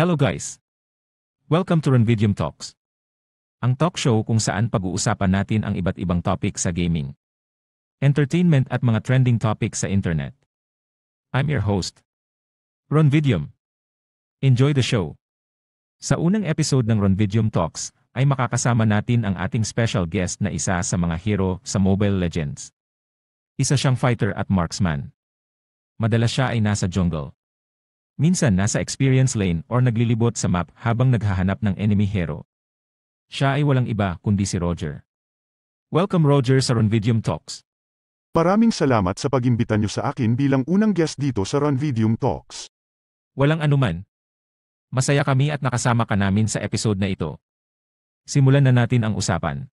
Hello guys! Welcome to Renvidium Talks. Ang talk show kung saan pag-uusapan natin ang iba't ibang topic sa gaming, entertainment at mga trending topics sa internet. I'm your host, Ronvidium. Enjoy the show! Sa unang episode ng Ronvidium Talks, ay makakasama natin ang ating special guest na isa sa mga hero sa Mobile Legends. Isa siyang fighter at marksman. Madalas siya ay nasa jungle Minsan nasa experience lane or naglilibot sa map habang naghahanap ng enemy hero. Siya ay walang iba kundi si Roger. Welcome Roger sa Runvidium Talks. Maraming salamat sa pagimbita niyo sa akin bilang unang guest dito sa Runvidium Talks. Walang anuman. Masaya kami at nakasama ka namin sa episode na ito. Simulan na natin ang usapan.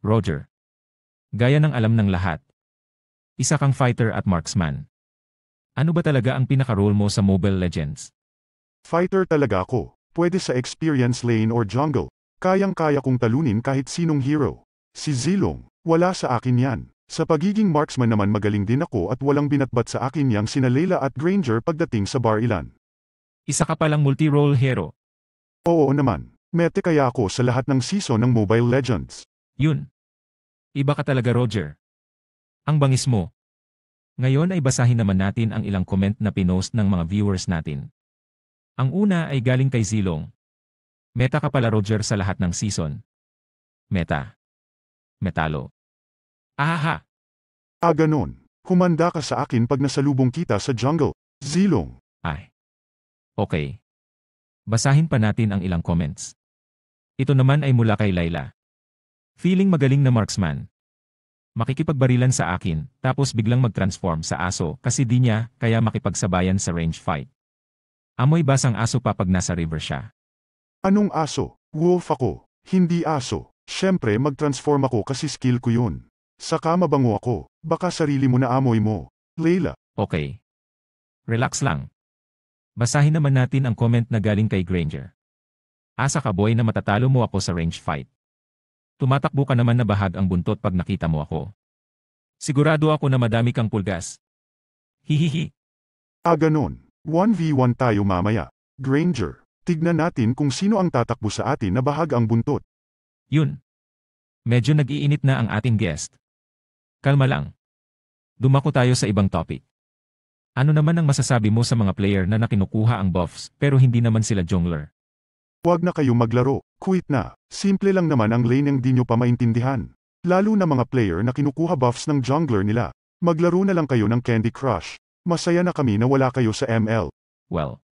Roger. Gaya ng alam ng lahat. Isa kang fighter at marksman. Ano ba talaga ang pinaka-role mo sa Mobile Legends? Fighter talaga ako. Pwede sa experience lane or jungle. Kayang-kaya kong talunin kahit sinong hero. Si Zilong, wala sa akin yan. Sa pagiging marksman naman magaling din ako at walang binatbat sa akin yang sina Layla at Granger pagdating sa Bar Ilan. Isa ka palang multi-role hero. Oo naman. Mete kaya ako sa lahat ng season ng Mobile Legends. Yun. Iba ka talaga Roger. Ang bangis mo. Ngayon ay basahin naman natin ang ilang comment na pinost ng mga viewers natin. Ang una ay galing kay Zilong. Meta ka pala Roger sa lahat ng season. Meta. Metalo. Aha! Ah ganon. Humanda ka sa akin pag nasalubong kita sa jungle, Zilong. Ay. Okay. Basahin pa natin ang ilang comments. Ito naman ay mula kay Layla. Feeling magaling na marksman. Makikipagbarilan sa akin, tapos biglang mag-transform sa aso kasi di niya kaya makipagsabayan sa range fight. Amoy basang aso pa pag nasa river siya. Anong aso? Wolf ako, hindi aso. Siyempre mag-transform ako kasi skill ko yun. Saka mabango ako, baka sarili mo na amoy mo. Layla. Okay. Relax lang. Basahin naman natin ang comment na galing kay Granger. Asa ka boy na matatalo mo ako sa range fight. Tumatakbo ka naman na bahag ang buntot pag nakita mo ako. Sigurado ako na madami kang pulgas. Hihihi. Ah ganun. 1v1 tayo mamaya. Granger, tignan natin kung sino ang tatakbo sa atin na bahag ang buntot. Yun. Medyo nag-iinit na ang ating guest. Kalma lang. Dumako tayo sa ibang topic. Ano naman ang masasabi mo sa mga player na nakinukuha ang buffs pero hindi naman sila jungler? Huwag na kayo maglaro, quit na. Simple lang naman ang lane ang di nyo pa maintindihan. Lalo na mga player na kinukuha buffs ng jungler nila. Maglaro na lang kayo ng Candy Crush. Masaya na kami na wala kayo sa ML. Well,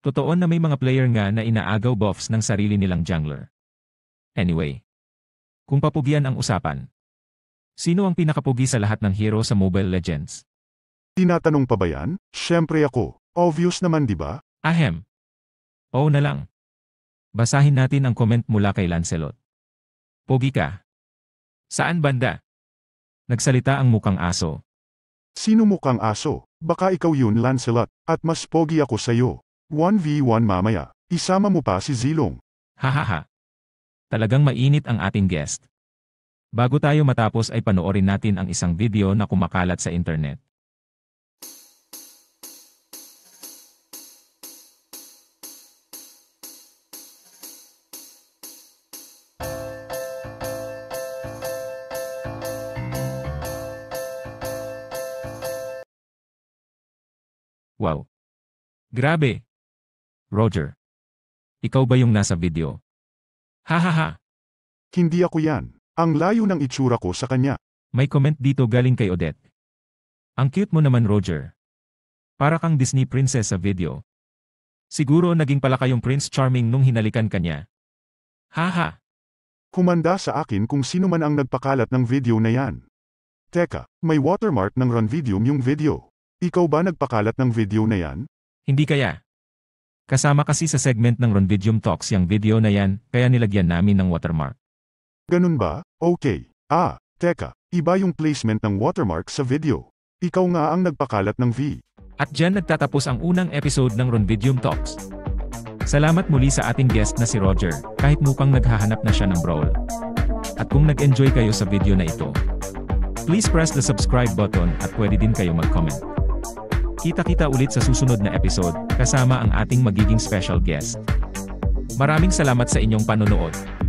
totoo na may mga player nga na inaagaw buffs ng sarili nilang jungler. Anyway, kung papugyan ang usapan, sino ang pinakapugi sa lahat ng hero sa Mobile Legends? Tinatanong pa ba yan? Siyempre ako. Obvious naman di ba? Ahem. Oo na lang. Basahin natin ang comment mula kay Lancelot. Pogi ka. Saan banda? Nagsalita ang mukhang aso. Sino mukhang aso? Baka ikaw yun Lancelot, at mas pogi ako sayo. 1v1 mamaya, isama mo pa si Zilong. Hahaha. Talagang mainit ang ating guest. Bago tayo matapos ay panoorin natin ang isang video na kumakalat sa internet. Wow. Grabe. Roger. Ikaw ba yung nasa video? Hahaha. Hindi ako yan. Ang layo ng itsura ko sa kanya. May comment dito galing kay Odette. Ang cute mo naman Roger. Para kang Disney princess sa video. Siguro naging pala kayong Prince Charming nung hinalikan kanya. Haha. Kumanda sa akin kung sino man ang nagpakalat ng video na yan. Teka, may watermark ng Ranvidium yung video. Ikaw ba nagpakalat ng video na yan? Hindi kaya. Kasama kasi sa segment ng Ronvidium Talks yung video na yan, kaya nilagyan namin ng watermark. Ganun ba? Okay. Ah, teka, iba yung placement ng watermark sa video. Ikaw nga ang nagpakalat ng V. At dyan nagtatapos ang unang episode ng Ronvidium Talks. Salamat muli sa ating guest na si Roger, kahit mukhang naghahanap na siya ng brawl. At kung nag-enjoy kayo sa video na ito, please press the subscribe button at pwede din kayo mag-comment. Kita-kita ulit sa susunod na episode, kasama ang ating magiging special guest. Maraming salamat sa inyong panonood.